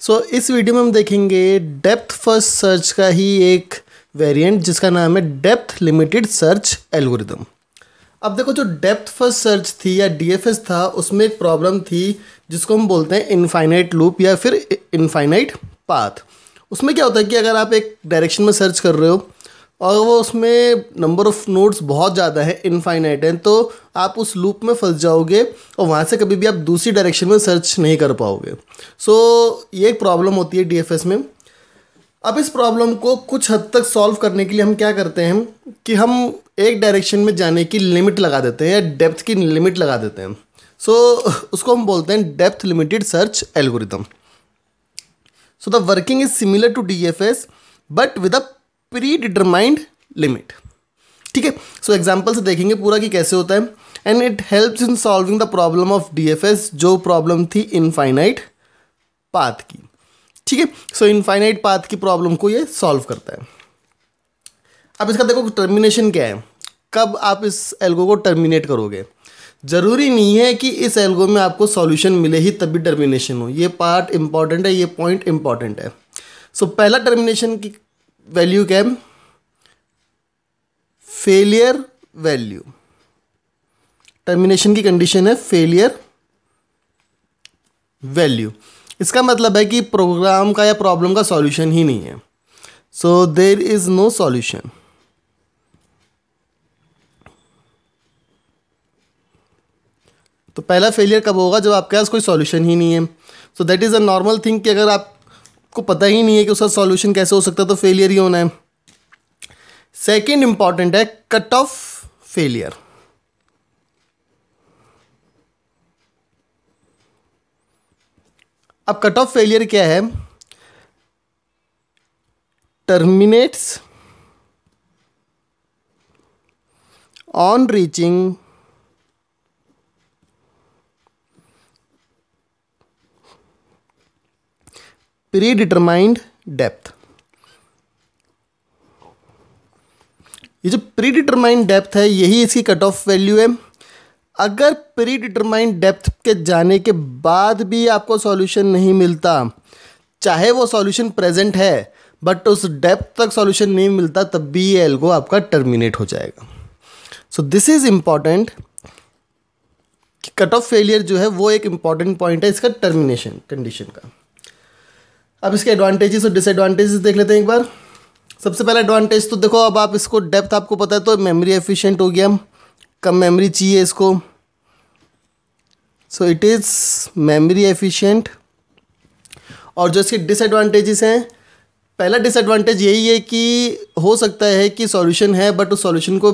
सो so, इस video में हम देखेंगे डेप्थ फर्स्ट सर्च का ही एक वेरिएंट जिसका नाम है डेप्थ लिमिटेड सर्च एल्गोरिदम अब देखो जो डेप्थ फर्स्ट सर्च थी या डी था उसमें एक प्रॉब्लम थी जिसको हम बोलते हैं इनफाइनाइट लूप या फिर इनफाइनाइट पाथ उसमें क्या होता है कि अगर आप एक डायरेक्शन में सर्च कर रहे हो और वो उसमें नंबर ऑफ नोट्स बहुत ज़्यादा है इनफाइनाइट है तो आप उस लूप में फंस जाओगे और वहाँ से कभी भी आप दूसरी डायरेक्शन में सर्च नहीं कर पाओगे सो so, ये एक प्रॉब्लम होती है डीएफएस में अब इस प्रॉब्लम को कुछ हद तक सॉल्व करने के लिए हम क्या करते हैं कि हम एक डायरेक्शन में जाने की लिमिट लगा देते हैं या डेप्थ की लिमिट लगा देते हैं सो so, उसको हम बोलते हैं depth limited search algorithm so the working is similar to D F S but with a predetermined limit ठीक है सो एग्जाम्पल से देखेंगे पूरा कि कैसे होता है and it helps in solving the problem of DFS जो प्रॉब्लम थी इनफाइनाइट पाथ की ठीक है सो इनफाइनाइट पाथ की प्रॉब्लम को ये सॉल्व करता है अब इसका देखो टर्मिनेशन क्या है कब आप इस एल्गो को टर्मिनेट करोगे ज़रूरी नहीं है कि इस एल्गो में आपको सॉल्यूशन मिले ही तभी टर्मिनेशन हो ये पार्ट इंपॉर्टेंट है ये पॉइंट इंपॉर्टेंट है सो so, पहला टर्मिनेशन की वैल्यू कैम फेलियर वैल्यू टर्मिनेशन की कंडीशन है फेलियर वैल्यू इसका मतलब है कि प्रोग्राम का या प्रॉब्लम का सॉल्यूशन ही नहीं है so there is no solution तो पहला फेलियर कब होगा जब आपके पास कोई सॉल्यूशन ही नहीं है so that is a normal thing कि अगर आप को पता ही नहीं है कि उसका सॉल्यूशन कैसे हो सकता है तो फेलियर ही होना है सेकेंड इंपॉर्टेंट है कट ऑफ फेलियर अब कट ऑफ फेलियर क्या है terminates on reaching predetermined depth ये जो प्रीडिटरमाइंड डेप्थ है यही इसकी कट ऑफ वैल्यू है अगर प्री डिटरमाइंड डेप्थ के जाने के बाद भी आपको सॉल्यूशन नहीं मिलता चाहे वो सॉल्यूशन प्रेजेंट है बट उस डेप्थ तक सॉल्यूशन नहीं मिलता तब भी ये एल्गो आपका टर्मिनेट हो जाएगा सो दिस इज़ इम्पॉर्टेंट कि कट ऑफ फेलियर जो है वो एक इम्पॉर्टेंट पॉइंट है इसका टर्मिनेशन कंडीशन का अब इसके एडवांटेजेस और डिसएडवांटेजेस देख लेते हैं एक बार सबसे पहला एडवांटेज तो देखो अब आप इसको डेप्थ आपको पता है तो मेमोरी एफिशिएंट हो गया कम मेमोरी चाहिए इसको so it is memory efficient और जो इसके डिसएडवांटेजेस हैं पहला डिसएडवांटेज यही है कि हो सकता है कि सॉल्यूशन है बट उस सॉल्यूशन को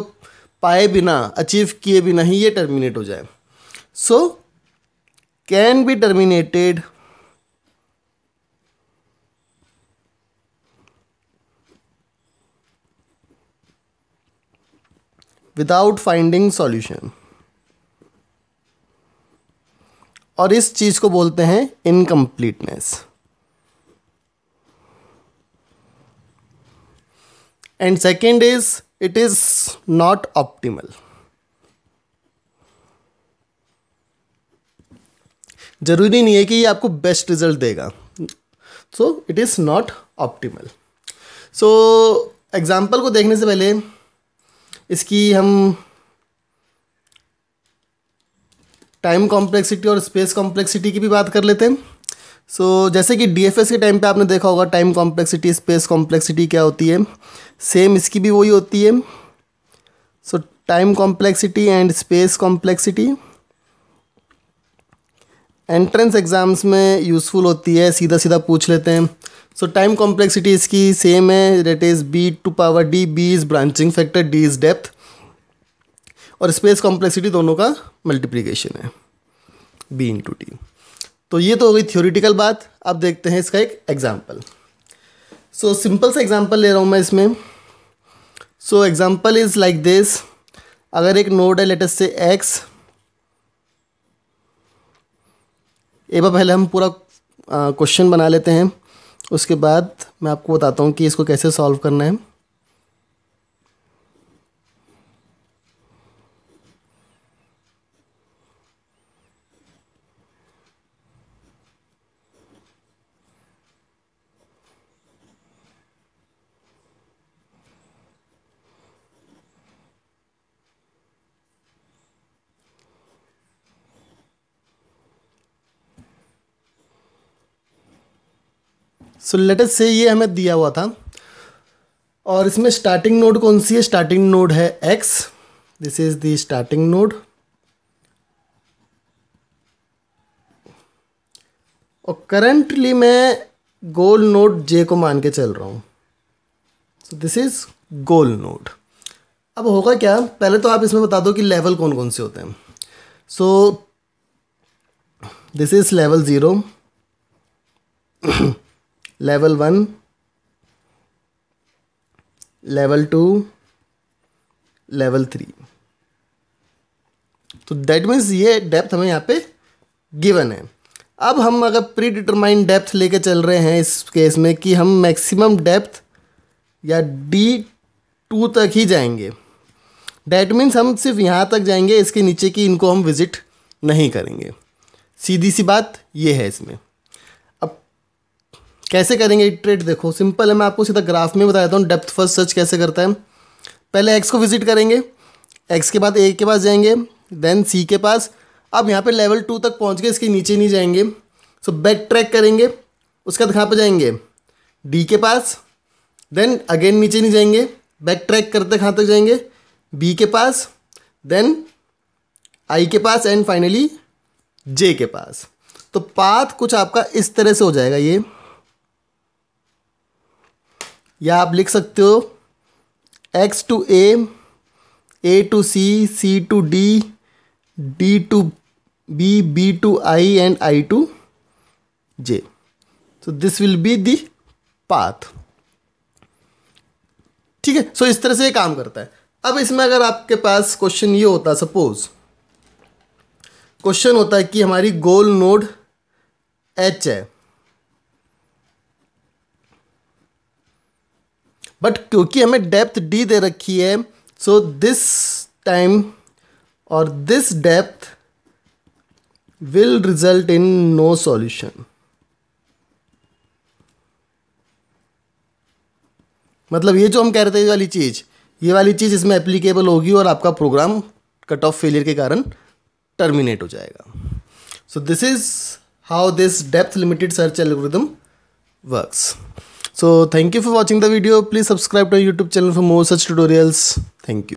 पाए बिना अचीव किए बिना ही ये टर्मिनेट हो जाए so can be terminated without finding solution और इस चीज़ को बोलते हैं incompleteness and second is it is not optimal ज़रूरी नहीं है कि ये आपको बेस्ट रिजल्ट देगा so it is not optimal so example को देखने से पहले इसकी हम टाइम कॉम्प्लेक्सिटी और स्पेस कॉम्प्लेक्सिटी की भी बात कर लेते हैं सो so, जैसे कि डी के टाइम पे आपने देखा होगा टाइम कॉम्प्लेक्सिटी स्पेस कॉम्प्लेक्सिटी क्या होती है सेम इसकी भी वही होती है so time complexity and space complexity entrance exams में यूज़फुल होती है सीधा सीधा पूछ लेते हैं सो टाइम कॉम्प्लेक्सिटी इसकी सेम है that is b to power d b is branching factor d is depth और स्पेस कॉम्प्लेक्सिटी दोनों का मल्टीप्लीकेशन है बी टू डी तो ये तो हो गई थ्योरिटिकल बात अब देखते हैं इसका एक एग्ज़ाम्पल सो सिंपल सा एग्ज़ाम्पल ले रहा हूँ मैं इसमें so example is like this अगर एक नोड है लेटेस्ट से एक्स एक बार पहले हम पूरा क्वेश्चन बना लेते हैं उसके बाद मैं आपको बताता हूँ कि इसको कैसे सॉल्व करना है सो लेटेस्ट से ये हमें दिया हुआ था और इसमें स्टार्टिंग नोड कौन सी है स्टार्टिंग नोड है X this is the starting node और करंटली मैं गोल नोड जे को मान के चल रहा हूँ so this is goal node अब होगा क्या पहले तो आप इसमें बता दो कि लेवल कौन कौन से होते हैं so this is level zero level one level two level three तो दैट मीन्स ये डेप्थ हमें यहाँ पे गिवन है अब हम अगर प्री डिटरमाइन डेप्थ लेके चल रहे हैं इस केस में कि हम मैक्सिमम डेप्थ या डी टू तक ही जाएंगे डैट मीन्स हम सिर्फ यहाँ तक जाएंगे इसके नीचे की इनको हम विज़िट नहीं करेंगे सीधी सी बात ये है इसमें कैसे करेंगे इट्रेट देखो सिंपल है मैं आपको सीधा ग्राफ में बता देता हूँ डेप्थ फर्स्ट सर्च कैसे करता है पहले एक्स को विजिट करेंगे एक्स के बाद ए के पास जाएंगे देन सी के पास अब यहाँ पे लेवल टू तक पहुँच गए इसके नीचे नहीं जाएंगे सो बैक ट्रैक करेंगे उसके बाद कहाँ पर जाएंगे डी के पास देन अगेन नीचे नहीं जाएंगे बैक ट्रैक करते कहाँ तक जाएंगे बी के पास देन आई के पास एंड फाइनली जे के पास तो पाथ कुछ आपका इस तरह से हो जाएगा ये या आप लिख सकते हो X to A A to C C to D D to B B to I and I to J so this will be the path ठीक है सो इस तरह से ये काम करता है अब इसमें अगर आपके पास क्वेश्चन ये होता सपोज क्वेश्चन होता है कि हमारी गोल नोड एच है बट क्योंकि हमें डेप्थ डी दे रखी है सो दिस टाइम और this depth will result in no solution मतलब ये जो हम कह रहे थे ये वाली चीज़ ये वाली चीज़ इसमें एप्लीकेबल होगी और आपका प्रोग्राम कट ऑफ फेलियर के कारण टर्मिनेट हो जाएगा so this is how this depth limited search algorithm works So thank you for watching the video. Please subscribe to our YouTube channel for more such tutorials. Thank you.